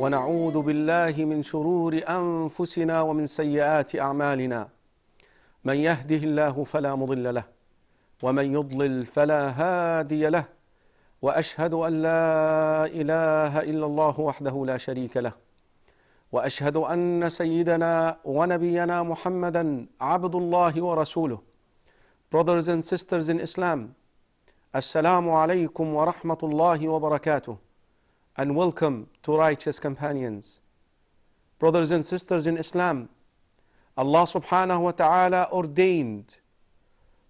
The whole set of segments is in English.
ونعوذ بالله من شرور أنفسنا ومن سيئات أعمالنا من يهده الله فلا مضل له ومن يضلل فلا هادي له وأشهد أن لا إله إلا الله وحده لا شريك له وأشهد أن سيدنا ونبينا محمدا عبد الله ورسوله Brothers and sisters in Islam Assalamu عليكم wa rahmatullahi wa barakatuh and welcome to righteous companions. Brothers and sisters in Islam, Allah subhanahu wa ta'ala ordained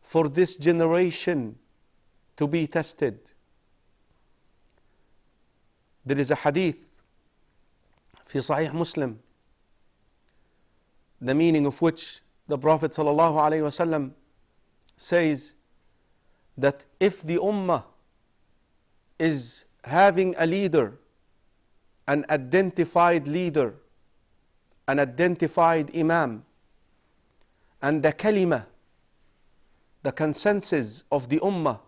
for this generation to be tested. There is a hadith Fi Sahih Muslim, the meaning of which the Prophet sallallahu alaihi wasallam says that if the ummah is having a leader, an identified leader, an identified imam, and the kalima, the consensus of the ummah,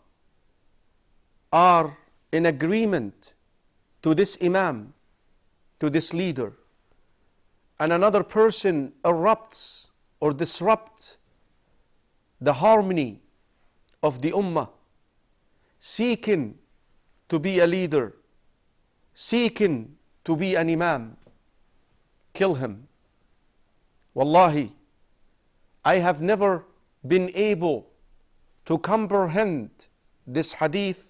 are in agreement to this imam, to this leader, and another person erupts or disrupts the harmony of the ummah, seeking to be a leader, seeking to be an imam, kill him. Wallahi, I have never been able to comprehend this hadith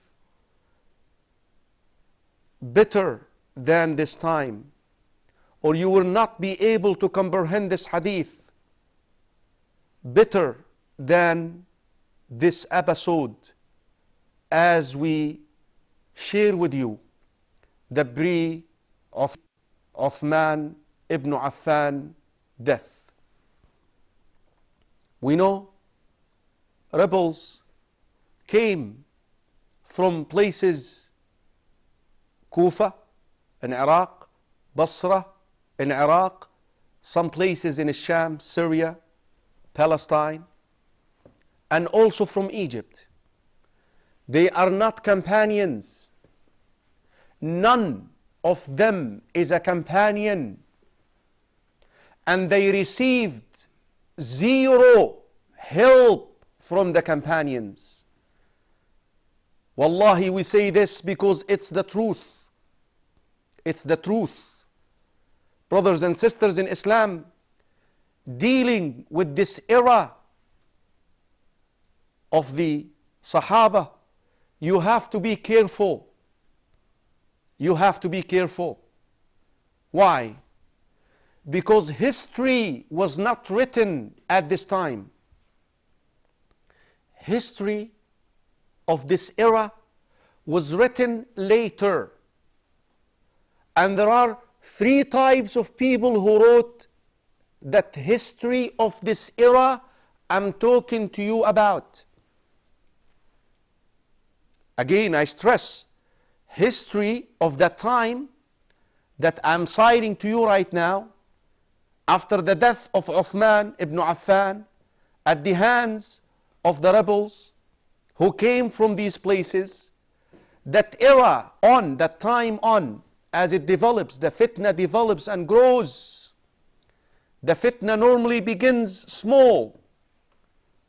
better than this time, or you will not be able to comprehend this hadith better than this episode as we share with you the brief of Uthman ibn Affan death. We know rebels came from places Kufa in Iraq, Basra in Iraq, some places in Sham, Syria, Palestine, and also from Egypt. They are not companions None of them is a companion. And they received zero help from the companions. Wallahi, we say this because it's the truth. It's the truth. Brothers and sisters in Islam, dealing with this era of the Sahaba, you have to be careful you have to be careful. Why? Because history was not written at this time. History of this era was written later. And there are three types of people who wrote that history of this era I'm talking to you about. Again, I stress history of that time that I'm citing to you right now after the death of Uthman ibn Affan at the hands of the rebels who came from these places that era on that time on as it develops the fitna develops and grows the fitna normally begins small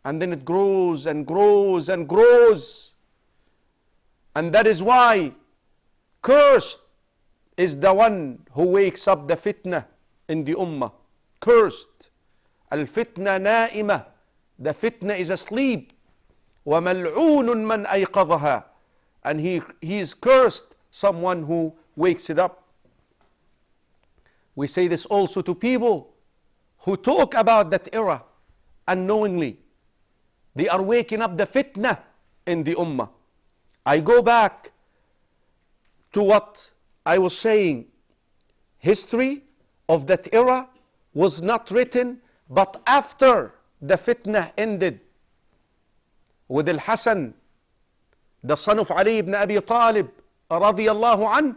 and then it grows and grows and grows and that is why Cursed is the one who wakes up the fitna in the ummah. Cursed. Al-fitna na'imah. The fitna is asleep. وَمَلْعُونٌ مَنْ أَيْقَظَهَا And he, he is cursed, someone who wakes it up. We say this also to people who talk about that era unknowingly. They are waking up the fitna in the ummah. I go back to what I was saying. History of that era was not written but after the fitna ended with Al-Hasan, the son of Ali ibn Abi Talib an,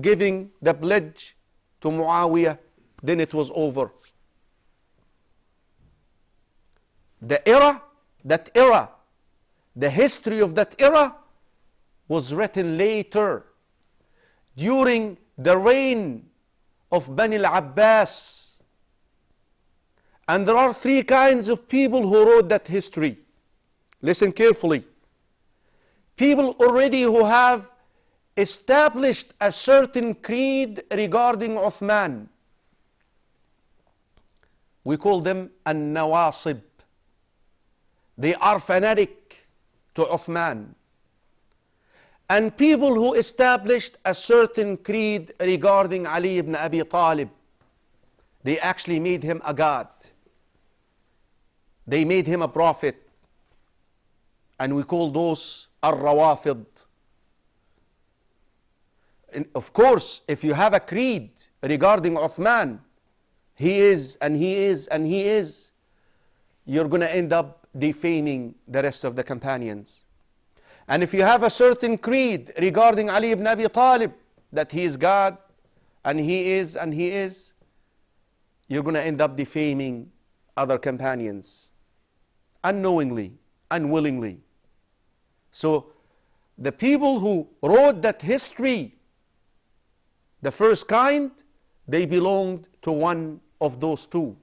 giving the pledge to Muawiyah, then it was over. The era, that era, the history of that era was written later during the reign of Bani al-Abbas. And there are three kinds of people who wrote that history. Listen carefully. People already who have established a certain creed regarding Uthman. We call them An-Nawasib. They are fanatic to Uthman and people who established a certain creed regarding Ali ibn Abi Talib. They actually made him a god. They made him a prophet. And we call those arrawafid. rawafid Of course, if you have a creed regarding Uthman, he is and he is and he is, you're going to end up defaming the rest of the companions. And if you have a certain creed regarding Ali ibn Abi Talib, that he is God, and he is, and he is, you're going to end up defaming other companions unknowingly, unwillingly. So the people who wrote that history, the first kind, they belonged to one of those two.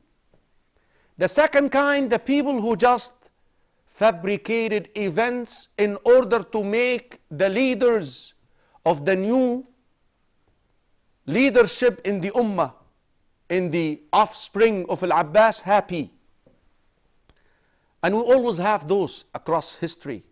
The second kind, the people who just fabricated events in order to make the leaders of the new leadership in the ummah, in the offspring of Al-Abbas happy. And we always have those across history.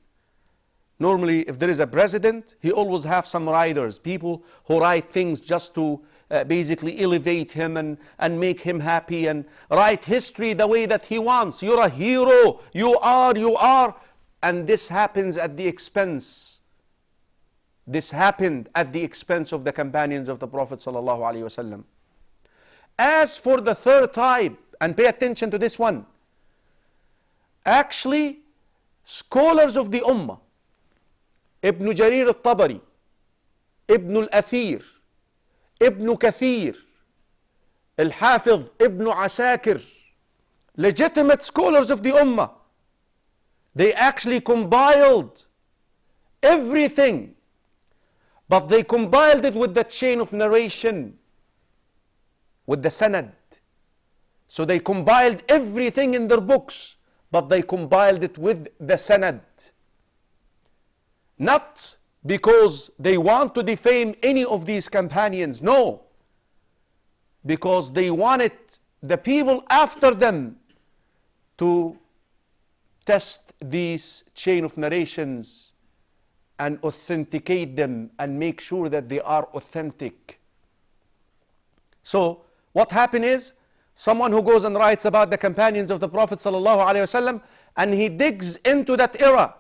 Normally, if there is a president, he always have some writers, people who write things just to uh, basically elevate him and, and make him happy and write history the way that he wants. You're a hero. You are, you are. And this happens at the expense. This happened at the expense of the companions of the Prophet As for the third tribe, and pay attention to this one, actually, scholars of the Ummah, Ibn Jarir al-Tabari, Ibn al-Athir, ابن كثير الحافظ ابن عساكر legitimate scholars of the Ummah they actually compiled everything but they compiled it with the chain of narration with the sanad so they compiled everything in their books but they compiled it with the sanad not because they want to defame any of these companions. No. Because they wanted the people after them to test these chain of narrations and authenticate them and make sure that they are authentic. So what happened is someone who goes and writes about the companions of the Prophet ﷺ and he digs into that era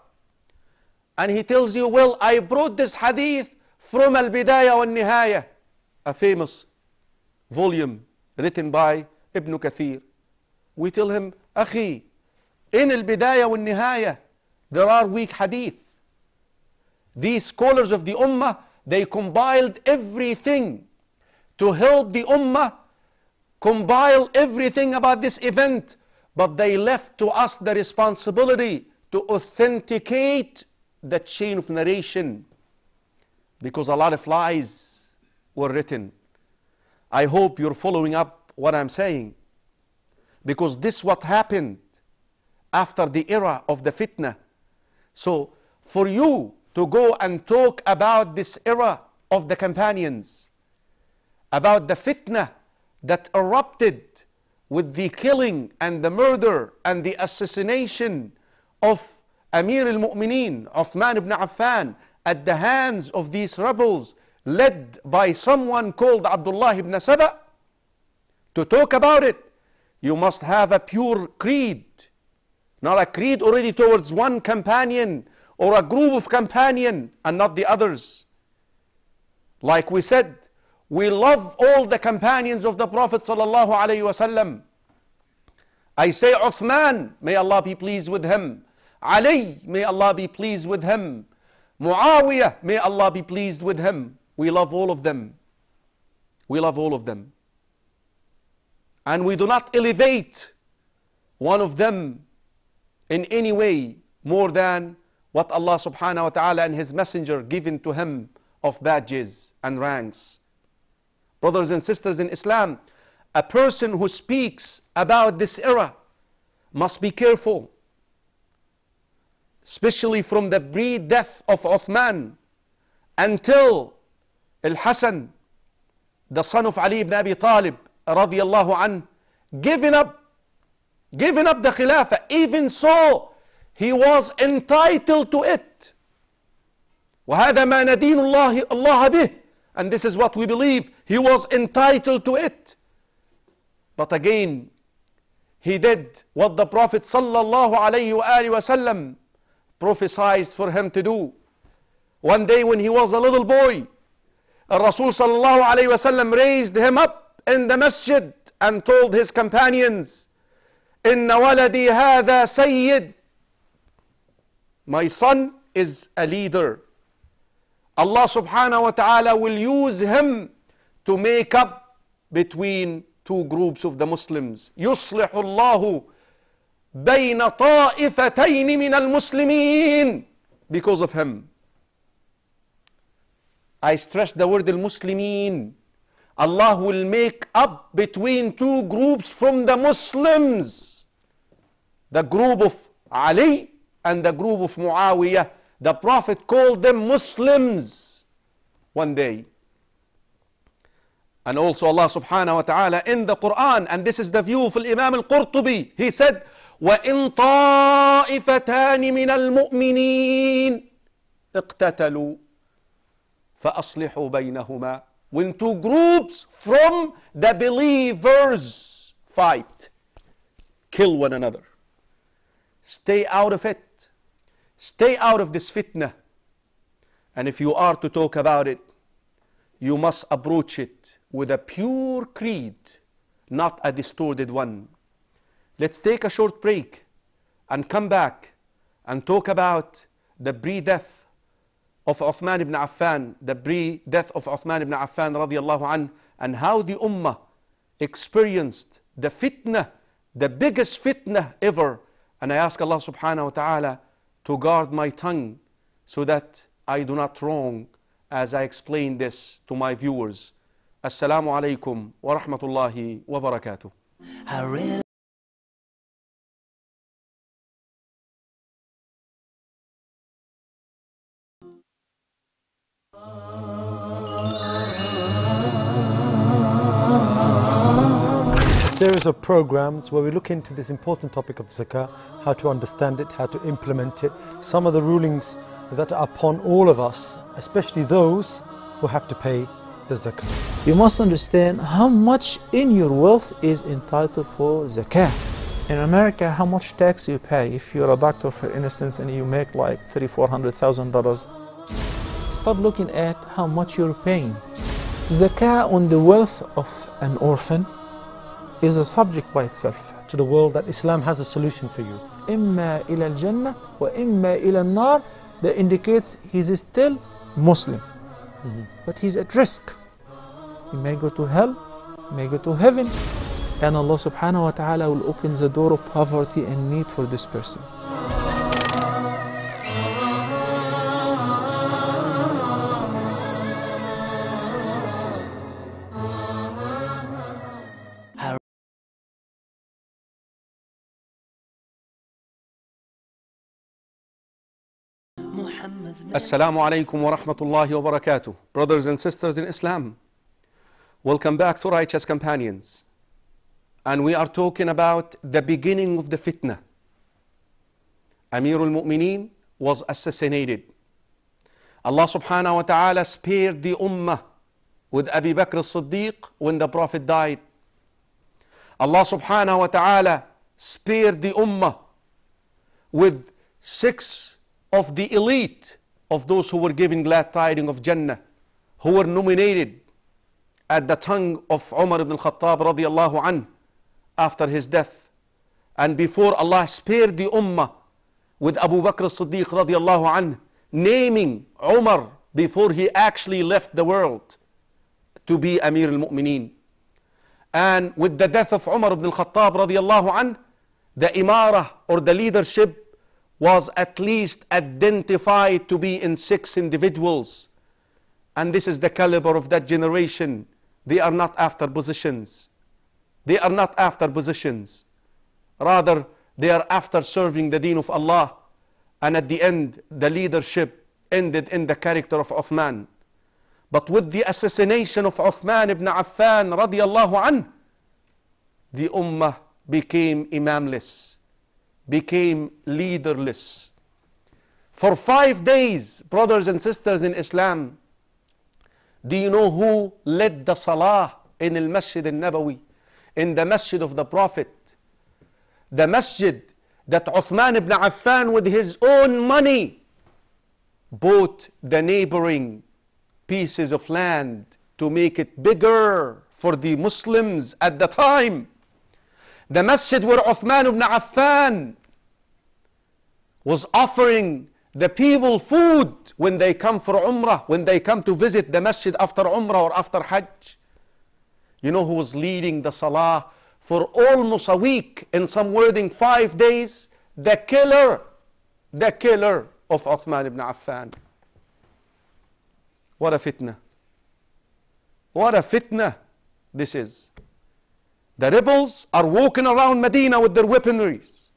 and he tells you, well, I brought this hadith from Al-Bidayah wal-Nihayah, a famous volume written by Ibn Kathir. We tell him, أخي, in Al-Bidayah wal-Nihayah, there are weak hadith. These scholars of the Ummah, they compiled everything to help the Ummah compile everything about this event, but they left to us the responsibility to authenticate that chain of narration because a lot of lies were written. I hope you're following up what I'm saying because this what happened after the era of the fitna. So for you to go and talk about this era of the companions, about the fitna that erupted with the killing and the murder and the assassination of Amir al-Mu'mineen, Uthman ibn Affan, at the hands of these rebels led by someone called Abdullah ibn Saba to talk about it. You must have a pure creed, not a creed already towards one companion or a group of companion and not the others. Like we said, we love all the companions of the Prophet sallallahu alaihi wasallam. I say Uthman, may Allah be pleased with him. Ali, may Allah be pleased with him. Muawiyah, may Allah be pleased with him. We love all of them. We love all of them. And we do not elevate one of them in any way more than what Allah subhanahu wa ta'ala and His Messenger given to him of badges and ranks. Brothers and sisters in Islam, a person who speaks about this era must be careful especially from the pre-death of Uthman until Al-Hasan, the son of Ali ibn Abi Talib, radiallahu an, giving up, giving up the Khilafah. Even so, he was entitled to it. وهذا ما ندين الله الله به and this is what we believe he was entitled to it but again he did what the prophet صلى الله عليه وآله وسلم prophesied for him to do. One day when he was a little boy, Rasul sallallahu alayhi raised him up in the masjid and told his companions, إِنَّ وَلَدِي هَذَا سَيِّد My son is a leader. Allah subhanahu wa ta'ala will use him to make up between two groups of the Muslims. يُصْلِحُ اللَّهُ بين طائفتين من المسلمين because of him. I stress the word المسلمين. Allah will make up between two groups from the Muslims. The group of Ali and the group of Muawiyah. The Prophet called them Muslims one day. And also Allah subhanahu wa ta'ala in the Quran, and this is the view of Imam al-Qurtubi, he said, وإن طائفتان من المؤمنين اقتتلوا فأصلحوا بينهما when two groups from the believers fight kill one another stay out of it stay out of this fitna and if you are to talk about it you must approach it with a pure creed not a distorted one Let's take a short break and come back and talk about the pre-death of Uthman ibn Affan, the pre-death of Uthman ibn Affan radiallahu anhu, and how the Ummah experienced the fitna, the biggest fitna ever. And I ask Allah subhanahu wa ta'ala to guard my tongue so that I do not wrong as I explain this to my viewers. Assalamu alaikum wa rahmatullahi wa barakatuh. series of programs where we look into this important topic of zakah, how to understand it, how to implement it, some of the rulings that are upon all of us, especially those who have to pay the zakah. You must understand how much in your wealth is entitled for zakah. In America, how much tax you pay if you're a doctor, for instance, and you make like three, four hundred thousand dollars. Stop looking at how much you're paying. Zakah on the wealth of an orphan is a subject by itself to the world that Islam has a solution for you. Imma ila jannah imma nar that indicates he is still Muslim. Mm -hmm. But he's at risk. He may go to hell, he may go to heaven. And Allah subhanahu wa ta'ala will open the door of poverty and need for this person. Assalamu alaykum wa rahmatullahi wa barakatuh. Brothers and sisters in Islam, welcome back to Righteous Companions. And we are talking about the beginning of the fitna. Amir al-Mu'mineen was assassinated. Allah subhanahu wa ta'ala spared the ummah with Abi Bakr al siddiq when the Prophet died. Allah subhanahu wa ta'ala spared the ummah with six of the elite of those who were given glad tidings of Jannah, who were nominated at the tongue of Umar ibn Khattab radiallahu an after his death. And before Allah spared the Ummah with Abu Bakr as-Siddiq radiallahu an naming Umar before he actually left the world to be Amir al-Mu'mineen. And with the death of Umar ibn Khattab radiallahu an, the imara or the leadership was at least identified to be in six individuals. And this is the caliber of that generation. They are not after positions. They are not after positions. Rather, they are after serving the deen of Allah. And at the end, the leadership ended in the character of Uthman. But with the assassination of Uthman ibn Affan radiallahu anh, the ummah became imamless became leaderless. For five days, brothers and sisters in Islam, do you know who led the salah in the Masjid al Nabawi, in the Masjid of the Prophet? The Masjid that Uthman ibn Affan, with his own money, bought the neighboring pieces of land to make it bigger for the Muslims at the time the masjid where Uthman ibn Affan was offering the people food when they come for Umrah, when they come to visit the masjid after Umrah or after Hajj. You know who was leading the Salah for almost a week, in some wording, five days? The killer, the killer of Uthman ibn Affan. What a fitna. What a fitna this is. The rebels are walking around Medina with their weaponries,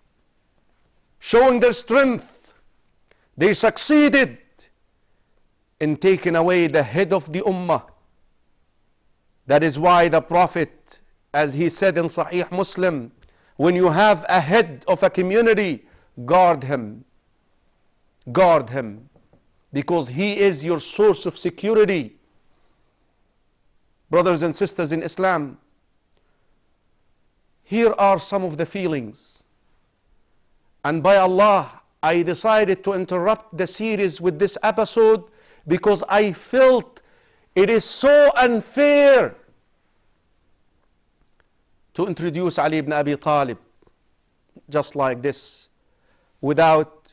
showing their strength. They succeeded in taking away the head of the Ummah. That is why the Prophet, as he said in Sahih Muslim, when you have a head of a community, guard him. Guard him. Because he is your source of security. Brothers and sisters in Islam, here are some of the feelings. And by Allah, I decided to interrupt the series with this episode because I felt it is so unfair to introduce Ali ibn Abi Talib just like this without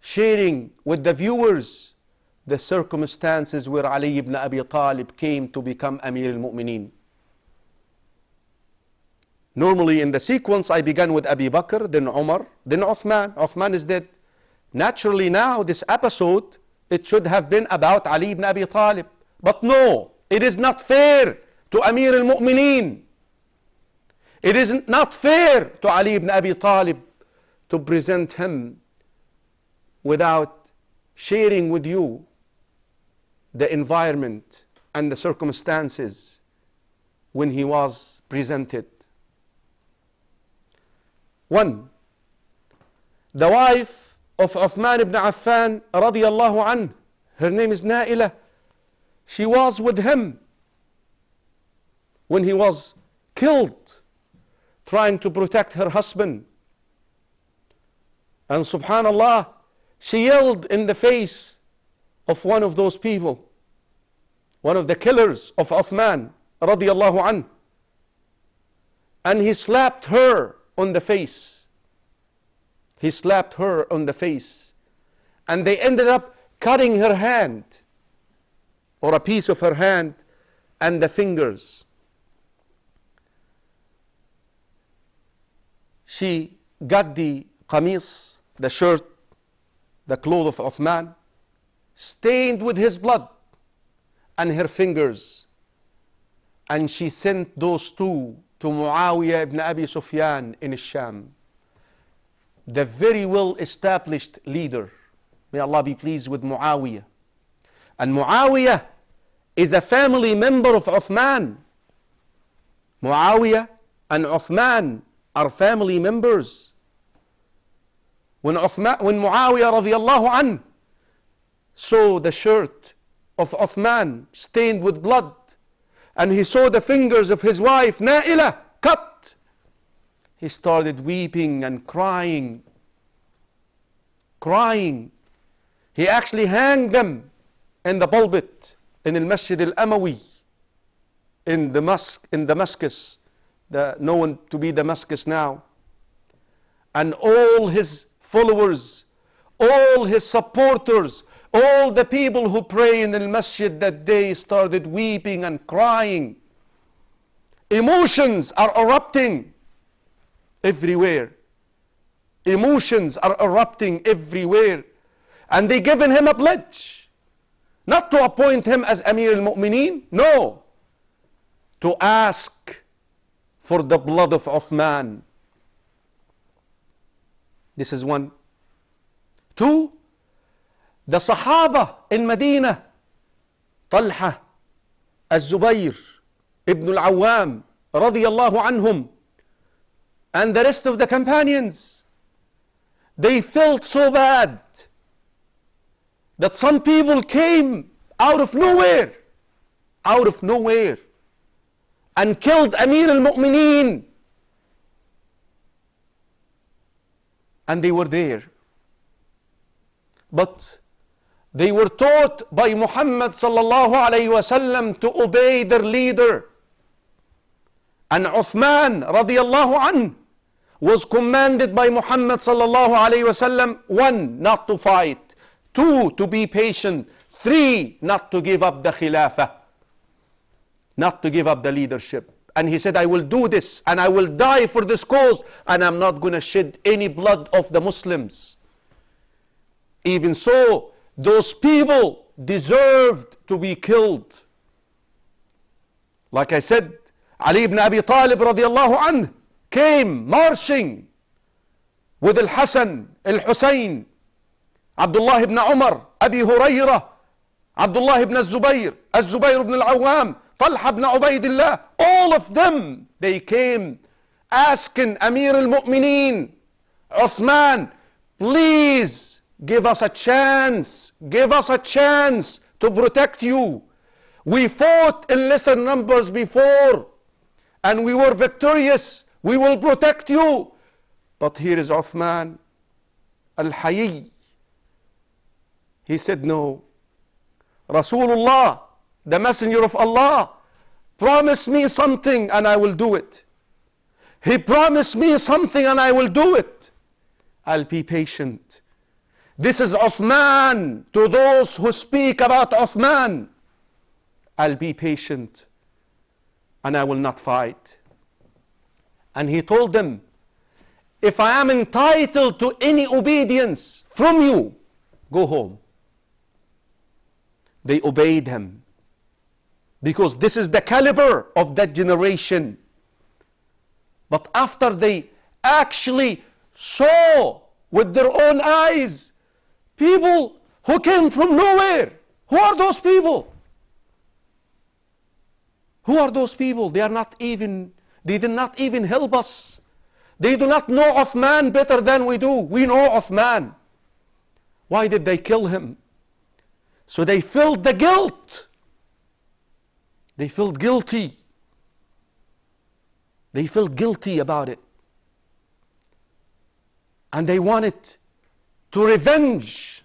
sharing with the viewers the circumstances where Ali ibn Abi Talib came to become Amir al-Mu'mineen. Normally in the sequence, I began with Abu Bakr, then Umar, then Uthman. Uthman is dead. Naturally now, this episode, it should have been about Ali ibn Abi Talib. But no, it is not fair to Amir al-Mu'mineen. It is not fair to Ali ibn Abi Talib to present him without sharing with you the environment and the circumstances when he was presented. One, the wife of Uthman ibn Affan radiallahu an, her name is Naila, she was with him when he was killed trying to protect her husband. And subhanallah, she yelled in the face of one of those people, one of the killers of Uthman radiallahu an. And he slapped her on the face. He slapped her on the face. And they ended up cutting her hand or a piece of her hand and the fingers. She got the qamis, the shirt, the clothes of Uthman, stained with his blood and her fingers. And she sent those two to Muawiyah ibn Abi Sufyan in Sham, the very well established leader. May Allah be pleased with Muawiyah. And Muawiyah is a family member of Uthman. Muawiyah and Uthman are family members. When, Uthman, when Muawiyah radiallahu saw the shirt of Uthman stained with blood, and he saw the fingers of his wife, Naïla cut. He started weeping and crying, crying. He actually hanged them in the pulpit in the Masjid al-Amawi, in the in Damascus, the, known to be Damascus now. And all his followers, all his supporters, all the people who pray in the masjid that day started weeping and crying. Emotions are erupting everywhere. Emotions are erupting everywhere. And they given him a pledge. Not to appoint him as Amir al-Mu'mineen. No. To ask for the blood of Uthman. This is one. Two, ده صحابة المدينة طلحة الزبير ابن العوام رضي الله عنهم and the rest of the companions they felt so bad that some people came out of nowhere out of nowhere and killed Amir al-Mu'mineen and they were there but They were taught by Muhammad sallallahu alayhi wasallam to obey their leader. And Uthman radiallahu anhu was commanded by Muhammad sallallahu alayhi wasallam one, not to fight, two, to be patient, three, not to give up the khilafah, not to give up the leadership. And he said, I will do this and I will die for this cause and I'm not going to shed any blood of the Muslims. Even so, those people deserved to be killed. Like I said, Ali ibn Abi Talib radiallahu anh, came marching with Al-Hasan, Al-Husayn, Abdullah ibn Umar, Abi Huraira, Abdullah ibn Zubayr, Al zubayr ibn Al-Awwam, Talha ibn Ubaidillah, all of them, they came asking Amir al-Mu'mineen, Uthman, please Give us a chance. Give us a chance to protect you. We fought in lesser numbers before and we were victorious. We will protect you. But here is Uthman al-Hayy. He said, no. Rasulullah, the messenger of Allah, promise me something and I will do it. He promised me something and I will do it. I'll be patient. This is Uthman to those who speak about Uthman. I'll be patient and I will not fight. And he told them, if I am entitled to any obedience from you, go home. They obeyed him because this is the caliber of that generation. But after they actually saw with their own eyes people who came from nowhere. Who are those people? Who are those people? They are not even, they did not even help us. They do not know of man better than we do. We know of man. Why did they kill him? So they felt the guilt. They felt guilty. They felt guilty about it. And they wanted to revenge.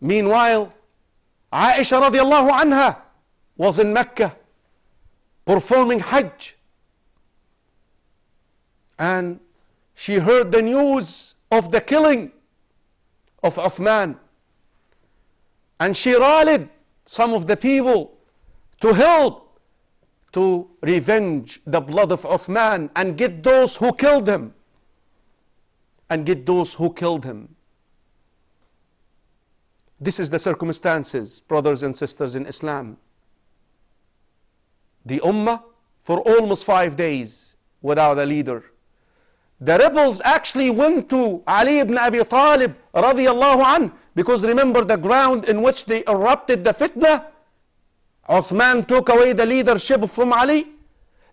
Meanwhile, Aisha radiallahu anha was in Mecca performing Hajj. And she heard the news of the killing of Uthman. And she rallied some of the people to help to revenge the blood of Uthman and get those who killed him and get those who killed him. This is the circumstances, brothers and sisters in Islam. The Ummah for almost five days without a leader. The rebels actually went to Ali ibn Abi Talib radiallahu anh, because remember the ground in which they erupted the fitna? Uthman took away the leadership from Ali.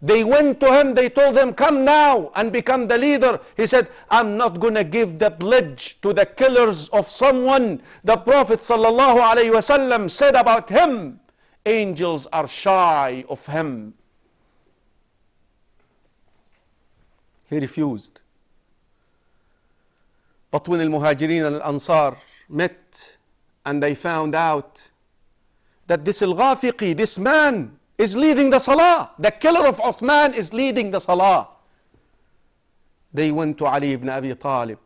They went to him, they told him, Come now and become the leader. He said, I'm not going to give the pledge to the killers of someone. The Prophet ﷺ said about him, Angels are shy of him. He refused. But when the muhajirin and Al-Ansar met and they found out that this Al-Ghafiqi, this man, is leading the salah. The killer of Uthman is leading the salah. They went to Ali ibn Abi Talib,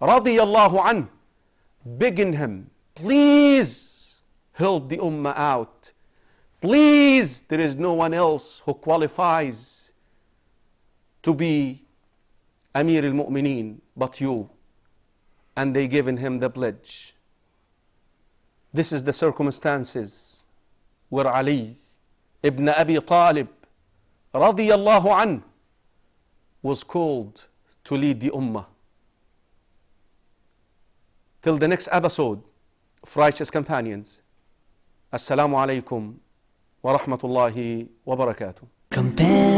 radiyallahu anhu, begging him, please help the ummah out. Please, there is no one else who qualifies to be Amir al-Mu'mineen but you. And they given him the pledge. This is the circumstances where Ali ibn Abi Talib radiyallahu anhu was called to lead the Ummah. Till the next episode of Righteous Companions. Assalamu alaykum, wa rahmatullahi wa barakatuh.